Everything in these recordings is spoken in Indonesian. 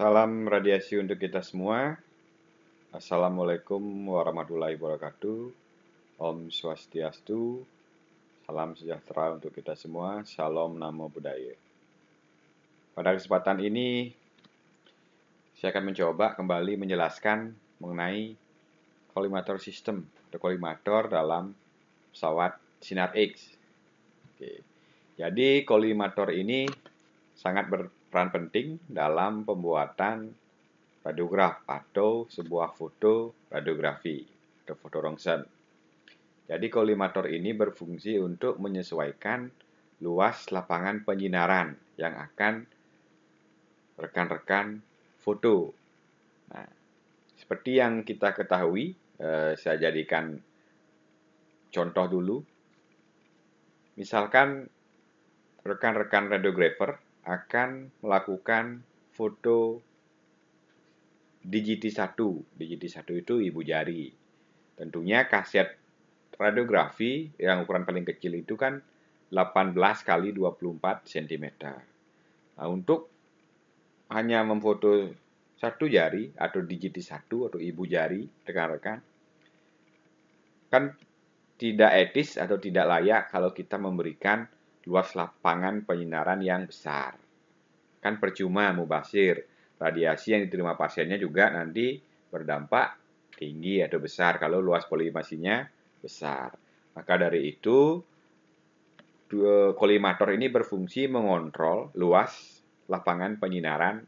Salam radiasi untuk kita semua. Assalamualaikum warahmatullahi wabarakatuh. Om Swastiastu. Salam sejahtera untuk kita semua. Salam Namo Buddhaya. Pada kesempatan ini, saya akan mencoba kembali menjelaskan mengenai kolimator sistem atau kolimator dalam pesawat Sinar X. Oke. Jadi kolimator ini sangat ber peran penting dalam pembuatan radiograf atau sebuah foto radiografi atau foto rongsen. Jadi kolimator ini berfungsi untuk menyesuaikan luas lapangan penyinaran yang akan rekan-rekan foto. Nah, seperti yang kita ketahui, eh, saya jadikan contoh dulu. Misalkan rekan-rekan radiografer akan melakukan foto digiti satu, Digiti satu itu ibu jari. Tentunya kaset radiografi yang ukuran paling kecil itu kan 18 kali 24 cm. Nah, untuk hanya memfoto satu jari atau digiti satu atau ibu jari rekan-rekan kan tidak etis atau tidak layak kalau kita memberikan luas lapangan penyinaran yang besar. Kan percuma mubasir, radiasi yang diterima pasiennya juga nanti berdampak tinggi atau besar kalau luas kolimasinya besar. Maka dari itu eh, kolimator ini berfungsi mengontrol luas lapangan penyinaran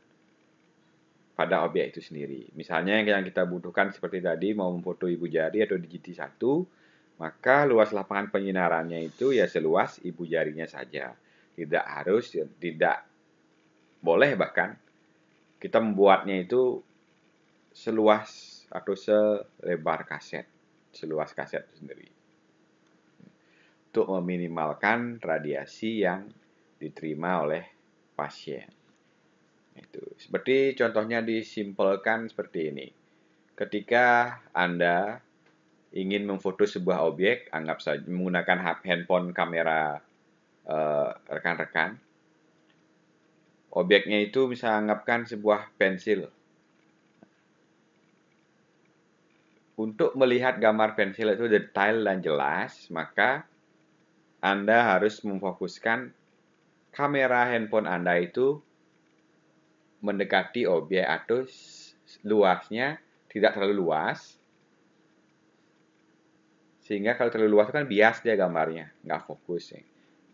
pada objek itu sendiri. Misalnya yang kita butuhkan seperti tadi mau memfoto ibu jari atau digiti satu, maka luas lapangan penyinarannya itu ya seluas ibu jarinya saja. Tidak harus, tidak boleh bahkan kita membuatnya itu seluas atau selebar kaset, seluas kaset itu sendiri. Untuk meminimalkan radiasi yang diterima oleh pasien. Itu. Seperti contohnya disimpulkan seperti ini. Ketika Anda ingin memfoto sebuah objek, anggap saja menggunakan handphone kamera eh, rekan-rekan. Uh, Objeknya itu bisa anggapkan sebuah pensil. Untuk melihat gambar pensil itu detail dan jelas, maka Anda harus memfokuskan kamera handphone Anda itu mendekati objek atau luasnya tidak terlalu luas sehingga kalau terlalu luas itu kan bias dia gambarnya, nggak fokus. Ya.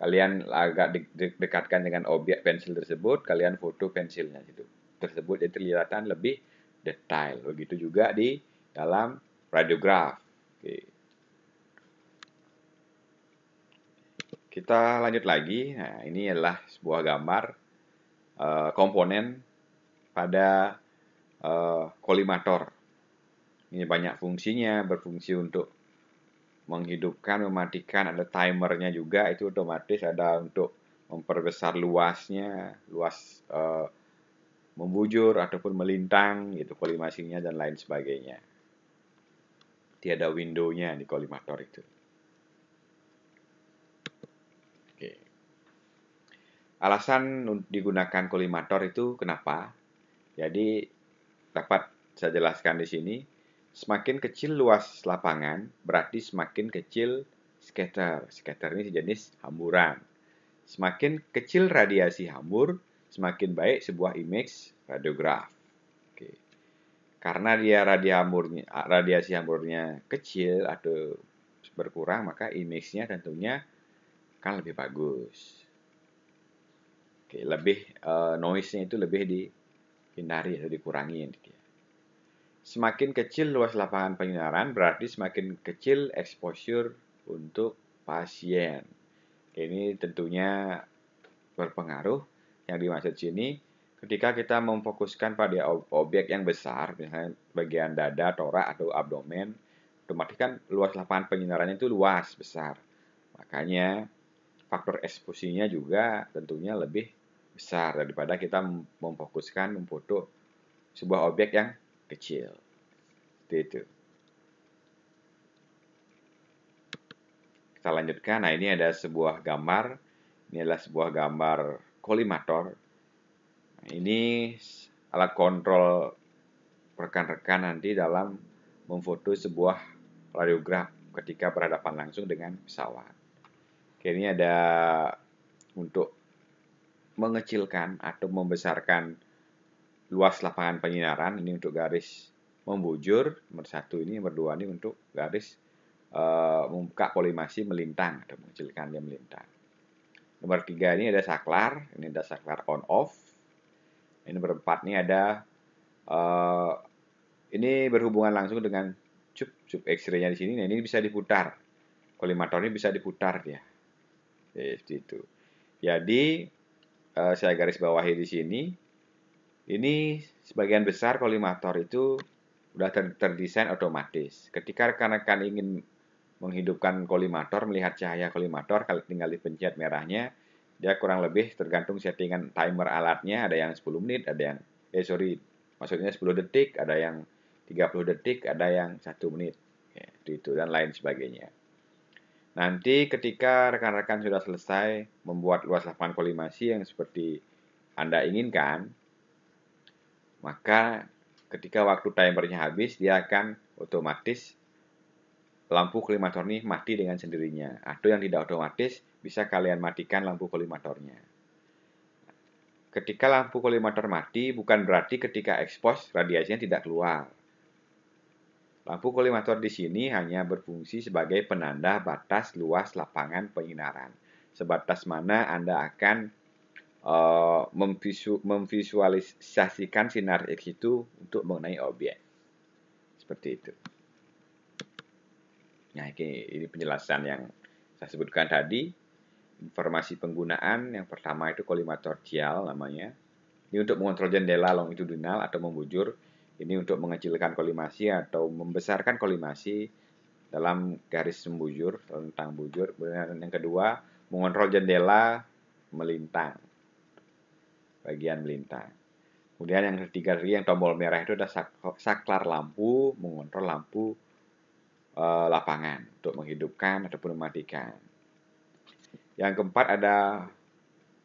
Kalian agak de de dekatkan dengan objek pensil tersebut, kalian foto pensilnya gitu. Tersebut jadi terlihatan lebih detail. Begitu juga di dalam radiograf. Oke. Kita lanjut lagi. Nah, ini adalah sebuah gambar uh, komponen pada uh, kolimator. Ini banyak fungsinya, berfungsi untuk menghidupkan, mematikan, ada timernya juga itu otomatis ada untuk memperbesar luasnya, luas uh, membujur ataupun melintang itu kolimasinya dan lain sebagainya. Tiada window-nya di kolimator itu. Oke. Alasan digunakan kolimator itu kenapa? Jadi dapat saya jelaskan di sini semakin kecil luas lapangan, berarti semakin kecil scatter. Scatter ini sejenis hamburan. Semakin kecil radiasi hambur, semakin baik sebuah image radiograf. Oke. Karena dia radia hamburnya, radiasi hamburnya kecil atau berkurang, maka image-nya tentunya akan lebih bagus. Oke, lebih uh, noise-nya itu lebih dihindari atau dikurangi. Gitu. Ya. Semakin kecil luas lapangan penyinaran berarti semakin kecil exposure untuk pasien. Ini tentunya berpengaruh. Yang dimaksud sini, ketika kita memfokuskan pada objek yang besar, misalnya bagian dada, torak, atau abdomen, otomatis kan luas lapangan penyinarannya itu luas, besar. Makanya faktor eksposinya juga tentunya lebih besar daripada kita memfokuskan memfoto sebuah objek yang kecil. Seperti itu. Kita lanjutkan. Nah, ini ada sebuah gambar. Ini adalah sebuah gambar kolimator. Nah, ini alat kontrol rekan-rekan nanti dalam memfoto sebuah radiograf ketika berhadapan langsung dengan pesawat. Oke, ini ada untuk mengecilkan atau membesarkan luas lapangan penyinaran ini untuk garis membujur nomor satu ini nomor dua ini untuk garis uh, membuka polimasi melintang atau mengecilkan dia melintang nomor tiga ini ada saklar ini ada saklar on off ini nomor empat ini ada uh, ini berhubungan langsung dengan cup cup x ray di sini nah ini bisa diputar kolimator ini bisa diputar ya. itu jadi uh, saya garis bawahi di sini ini sebagian besar kolimator itu sudah ter terdesain otomatis. Ketika rekan-rekan ingin menghidupkan kolimator, melihat cahaya kolimator, kalau tinggal dipencet merahnya, dia kurang lebih tergantung settingan timer alatnya, ada yang 10 menit, ada yang, eh sorry, maksudnya 10 detik, ada yang 30 detik, ada yang 1 menit, ya, itu, itu dan lain sebagainya. Nanti ketika rekan-rekan sudah selesai membuat luas lapangan kolimasi yang seperti Anda inginkan, maka ketika waktu timernya habis dia akan otomatis lampu kolimator ini mati dengan sendirinya atau yang tidak otomatis bisa kalian matikan lampu kolimatornya ketika lampu kolimator mati bukan berarti ketika expose radiasinya tidak keluar lampu kolimator di sini hanya berfungsi sebagai penanda batas luas lapangan penginaran sebatas mana Anda akan Eh, memvisu, memvisualisasikan sinar X itu untuk mengenai objek. Seperti itu. Nah, ini, ini penjelasan yang saya sebutkan tadi. Informasi penggunaan yang pertama itu kolimator dial namanya. Ini untuk mengontrol jendela longitudinal atau membujur. Ini untuk mengecilkan kolimasi atau membesarkan kolimasi dalam garis membujur, tentang bujur. Kemudian yang kedua, mengontrol jendela melintang bagian melintang. Kemudian yang ketiga tadi yang tombol merah itu ada saklar lampu, mengontrol lampu e, lapangan untuk menghidupkan ataupun mematikan. Yang keempat ada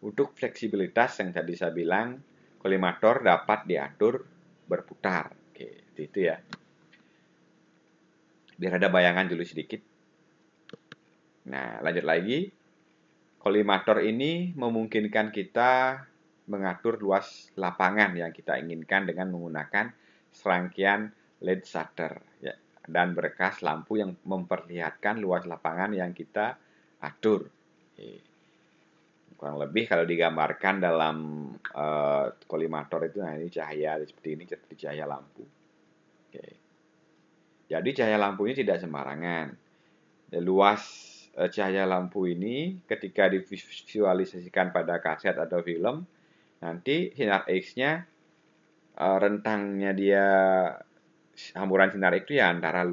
untuk fleksibilitas yang tadi saya bilang, kolimator dapat diatur berputar. Oke, itu, ya. Biar ada bayangan dulu sedikit. Nah, lanjut lagi. Kolimator ini memungkinkan kita mengatur luas lapangan yang kita inginkan dengan menggunakan serangkaian LED shutter ya, dan berkas lampu yang memperlihatkan luas lapangan yang kita atur. Kurang lebih kalau digambarkan dalam uh, kolimator itu, nah ini cahaya seperti ini, seperti cahaya lampu. Oke. Jadi cahaya lampunya tidak sembarangan. Luas eh, cahaya lampu ini ketika divisualisasikan pada kaset atau film nanti sinar X-nya eh, rentangnya dia hamburan sinar X itu ya antara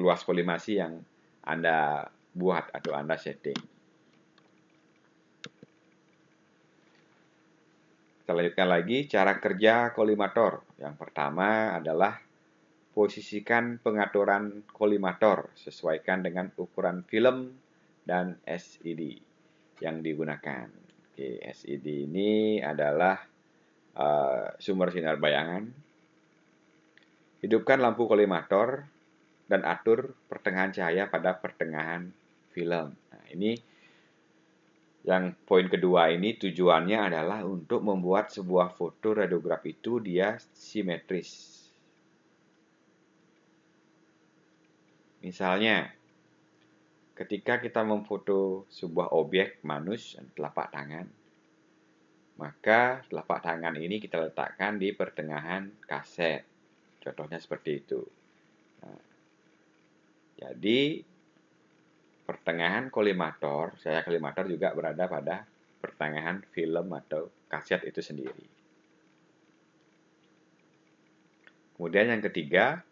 luas kolimasi yang Anda buat atau Anda setting. Kita lanjutkan lagi cara kerja kolimator. Yang pertama adalah posisikan pengaturan kolimator sesuaikan dengan ukuran film dan SID e yang digunakan. Oke, SID ini adalah uh, sumber sinar bayangan. Hidupkan lampu kolimator dan atur pertengahan cahaya pada pertengahan film. Nah, ini yang poin kedua ini tujuannya adalah untuk membuat sebuah foto radiograf itu dia simetris. Misalnya, Ketika kita memfoto sebuah objek manus telapak tangan, maka telapak tangan ini kita letakkan di pertengahan kaset. Contohnya seperti itu. Nah, jadi pertengahan kolimator, saya kolimator juga berada pada pertengahan film atau kaset itu sendiri. Kemudian yang ketiga,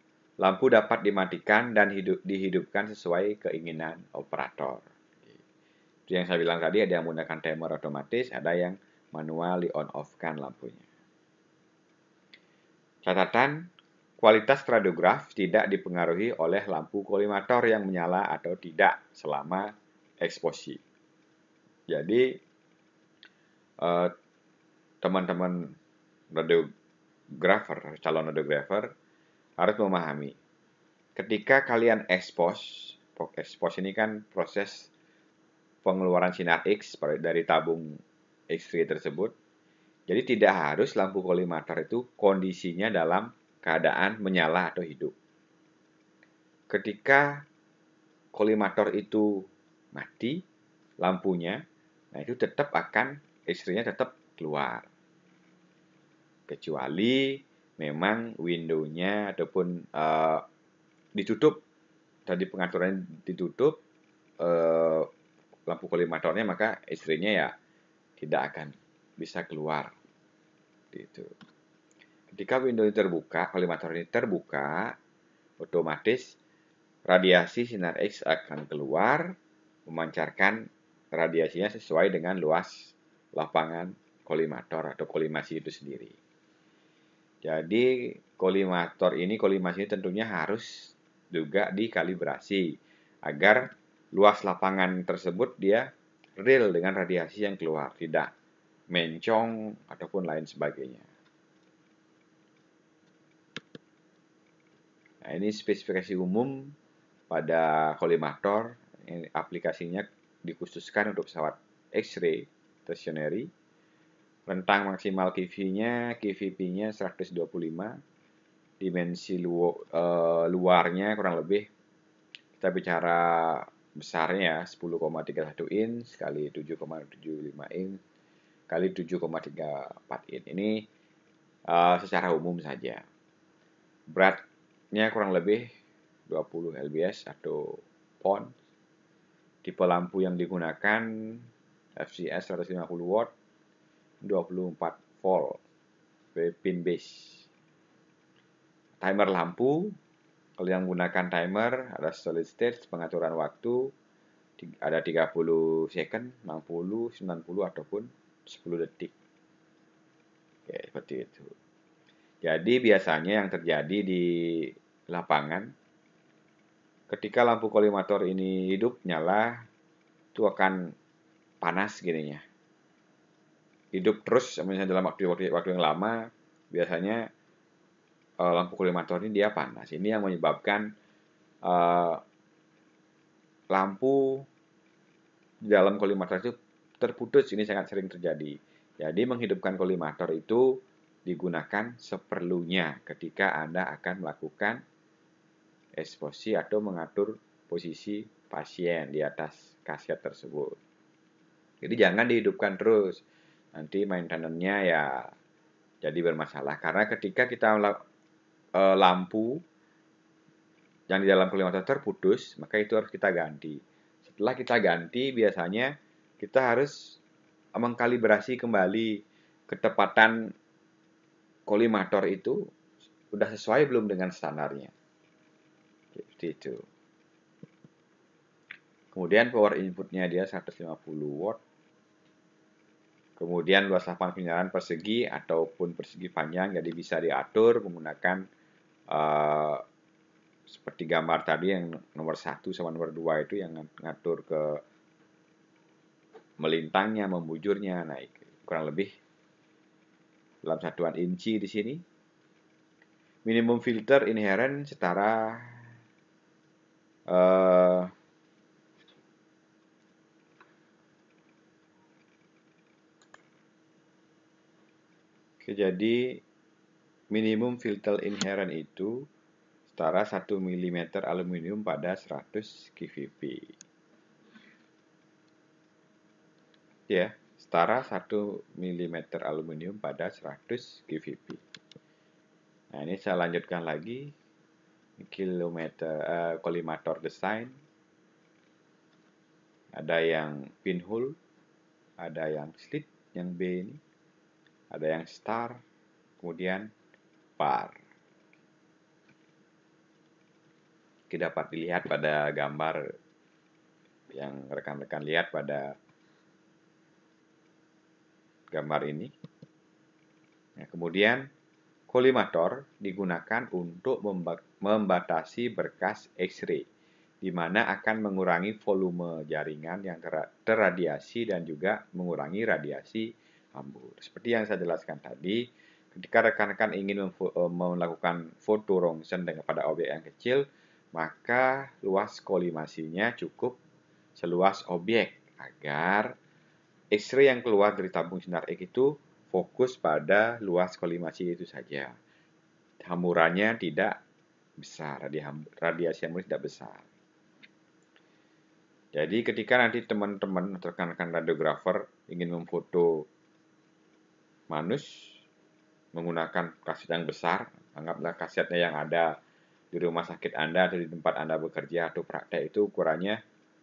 Lampu dapat dimatikan dan hidup, dihidupkan sesuai keinginan operator. Itu yang saya bilang tadi, ada yang menggunakan timer otomatis, ada yang manual di on-off-kan lampunya. Catatan, kualitas radiograf tidak dipengaruhi oleh lampu kolimator yang menyala atau tidak selama eksposi. Jadi, eh, teman-teman eh, radiografer, calon radiografer, harus memahami. Ketika kalian expose, expose ini kan proses pengeluaran sinar X dari tabung X-ray tersebut. Jadi tidak harus lampu kolimator itu kondisinya dalam keadaan menyala atau hidup. Ketika kolimator itu mati, lampunya, nah itu tetap akan x tetap keluar. Kecuali memang window-nya ataupun uh, ditutup tadi pengaturannya ditutup uh, lampu kolimatornya maka istrinya ya tidak akan bisa keluar gitu ketika window ini terbuka kolimator ini terbuka otomatis radiasi sinar X akan keluar memancarkan radiasinya sesuai dengan luas lapangan kolimator atau kolimasi itu sendiri jadi kolimator ini kolimasi ini tentunya harus juga dikalibrasi agar luas lapangan tersebut dia real dengan radiasi yang keluar, tidak mencong ataupun lain sebagainya. Nah, ini spesifikasi umum pada kolimator. Ini aplikasinya dikhususkan untuk pesawat X-ray stationary Rentang maksimal QV-nya, QVP-nya 125. Dimensi lu, uh, eh, luarnya kurang lebih kita bicara besarnya 10,31 ya, in kali 7,75 in kali 7,34 in. Ini uh, secara umum saja. Beratnya kurang lebih 20 lbs atau pon. Tipe lampu yang digunakan FCS 150 watt 24 volt pin base. Timer lampu, kalau yang menggunakan timer ada solid state pengaturan waktu ada 30 second, 60, 90 ataupun 10 detik. Oke, seperti itu. Jadi biasanya yang terjadi di lapangan ketika lampu kolimator ini hidup nyala itu akan panas gininya hidup terus misalnya dalam waktu waktu, waktu yang lama biasanya uh, eh, lampu kolimator ini dia panas ini yang menyebabkan uh, lampu dalam kolimator itu terputus ini sangat sering terjadi jadi menghidupkan kolimator itu digunakan seperlunya ketika Anda akan melakukan eksposi atau mengatur posisi pasien di atas kaset tersebut. Jadi jangan dihidupkan terus nanti maintenance-nya ya jadi bermasalah karena ketika kita uh, lampu yang di dalam motor putus, maka itu harus kita ganti. Setelah kita ganti, biasanya kita harus mengkalibrasi kembali ketepatan kolimator itu sudah sesuai belum dengan standarnya. Seperti itu. Kemudian power inputnya dia 150 watt. Kemudian luas lapangan penyiaran persegi ataupun persegi panjang jadi bisa diatur menggunakan uh, seperti gambar tadi yang nomor satu sama nomor dua itu yang ngatur ke melintangnya, membujurnya. naik kurang lebih dalam satuan inci di sini. Minimum filter inherent setara uh, Oke, jadi minimum filter inherent itu setara 1 mm aluminium pada 100 kVp Ya, setara 1 mm aluminium pada 100 kVp Nah, ini saya lanjutkan lagi kilometer uh, kolimator desain. Ada yang pinhole, ada yang slit yang B ini ada yang star, kemudian par. Kita Dapat dilihat pada gambar yang rekan-rekan lihat pada gambar ini. Nah, kemudian kolimator digunakan untuk membatasi berkas X-ray, di mana akan mengurangi volume jaringan yang terradiasi dan juga mengurangi radiasi hambur. Seperti yang saya jelaskan tadi, ketika rekan-rekan ingin eh, melakukan foto rongsen dengan pada objek yang kecil, maka luas kolimasinya cukup seluas objek agar X-ray yang keluar dari tabung sinar X itu fokus pada luas kolimasi itu saja. Hamurannya tidak besar, radiasi hamuran tidak besar. Jadi ketika nanti teman-teman rekan-rekan radiografer ingin memfoto manus menggunakan kaset yang besar, anggaplah kasetnya yang ada di rumah sakit Anda atau di tempat Anda bekerja atau praktek itu ukurannya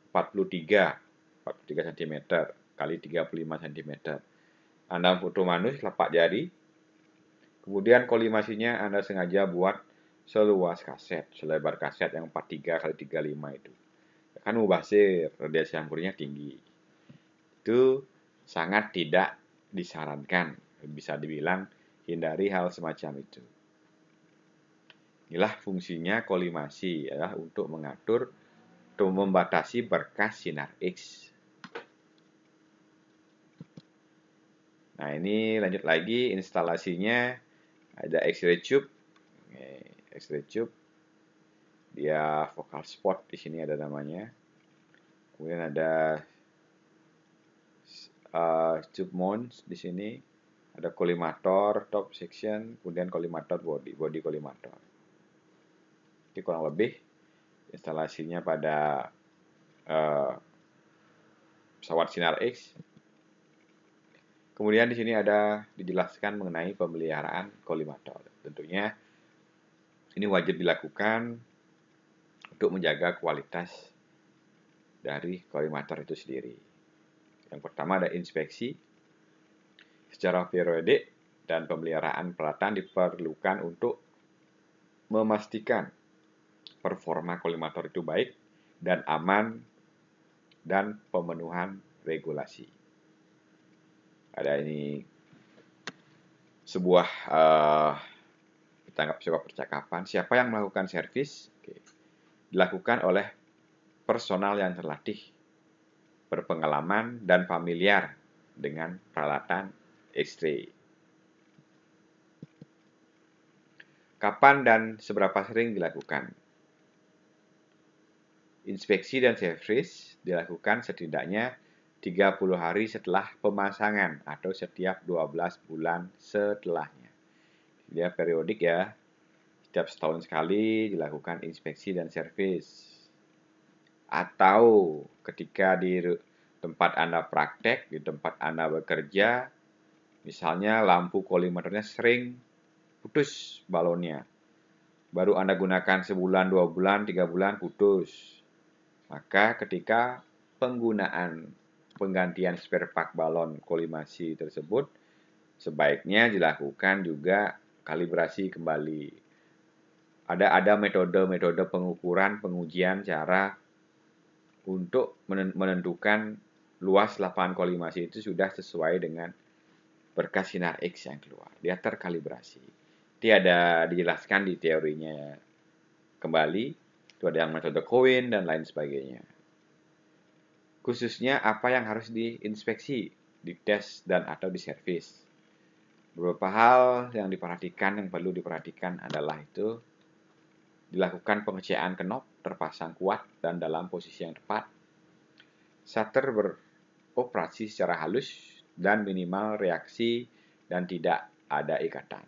43, 43 cm kali 35 cm. Anda foto manus lepak jari, kemudian kolimasinya Anda sengaja buat seluas kaset, selebar kaset yang 43 kali 35 itu. Kan mubasir, radiasi hamburnya tinggi. Itu sangat tidak disarankan bisa dibilang hindari hal semacam itu. Inilah fungsinya kolimasi ya, untuk mengatur atau membatasi berkas sinar X. Nah ini lanjut lagi instalasinya ada X-ray tube, X-ray tube, dia focal spot di sini ada namanya. Kemudian ada uh, tube mount di sini ada kolimator top section, kemudian kolimator body, body kolimator. Jadi kurang lebih instalasinya pada uh, pesawat Sinar X. Kemudian di sini ada dijelaskan mengenai pemeliharaan kolimator. Tentunya ini wajib dilakukan untuk menjaga kualitas dari kolimator itu sendiri. Yang pertama ada inspeksi, Secara periodik dan pemeliharaan peralatan diperlukan untuk memastikan performa kolimator itu baik dan aman dan pemenuhan regulasi. Ada ini sebuah uh, kita sebuah percakapan siapa yang melakukan servis okay. dilakukan oleh personal yang terlatih berpengalaman dan familiar dengan peralatan X-ray. Kapan dan seberapa sering dilakukan? Inspeksi dan servis? dilakukan setidaknya 30 hari setelah pemasangan atau setiap 12 bulan setelahnya. Dia periodik ya. Setiap setahun sekali dilakukan inspeksi dan servis. Atau ketika di tempat Anda praktek, di tempat Anda bekerja, Misalnya lampu kolimaternya sering putus balonnya. Baru Anda gunakan sebulan, dua bulan, tiga bulan, putus. Maka ketika penggunaan penggantian spare part balon kolimasi tersebut, sebaiknya dilakukan juga kalibrasi kembali. Ada ada metode-metode pengukuran, pengujian cara untuk menentukan luas lapangan kolimasi itu sudah sesuai dengan berkas sinar X yang keluar. Dia terkalibrasi. Dia ada dijelaskan di teorinya kembali. Itu ada yang metode Cohen dan lain sebagainya. Khususnya apa yang harus diinspeksi, dites, dan atau diservis. Beberapa hal yang diperhatikan, yang perlu diperhatikan adalah itu dilakukan pengecekan kenop terpasang kuat dan dalam posisi yang tepat. Shutter beroperasi secara halus dan minimal reaksi dan tidak ada ikatan.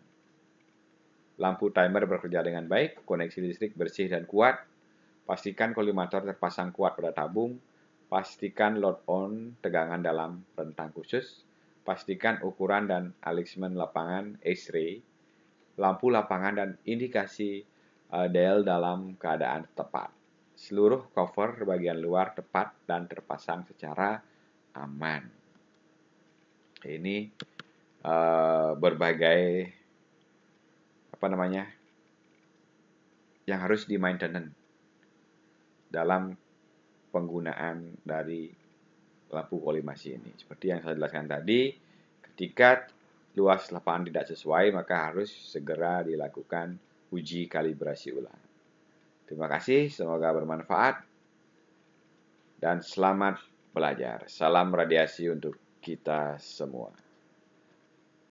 Lampu timer bekerja dengan baik, koneksi listrik bersih dan kuat, pastikan kolimator terpasang kuat pada tabung, pastikan load on tegangan dalam rentang khusus, pastikan ukuran dan alignment lapangan X-ray, lampu lapangan dan indikasi uh, dial dalam keadaan tepat. Seluruh cover bagian luar tepat dan terpasang secara aman ini uh, berbagai apa namanya yang harus di dalam penggunaan dari lampu kolimasi ini. Seperti yang saya jelaskan tadi, ketika luas lapangan tidak sesuai, maka harus segera dilakukan uji kalibrasi ulang. Terima kasih, semoga bermanfaat dan selamat belajar. Salam radiasi untuk kita semua.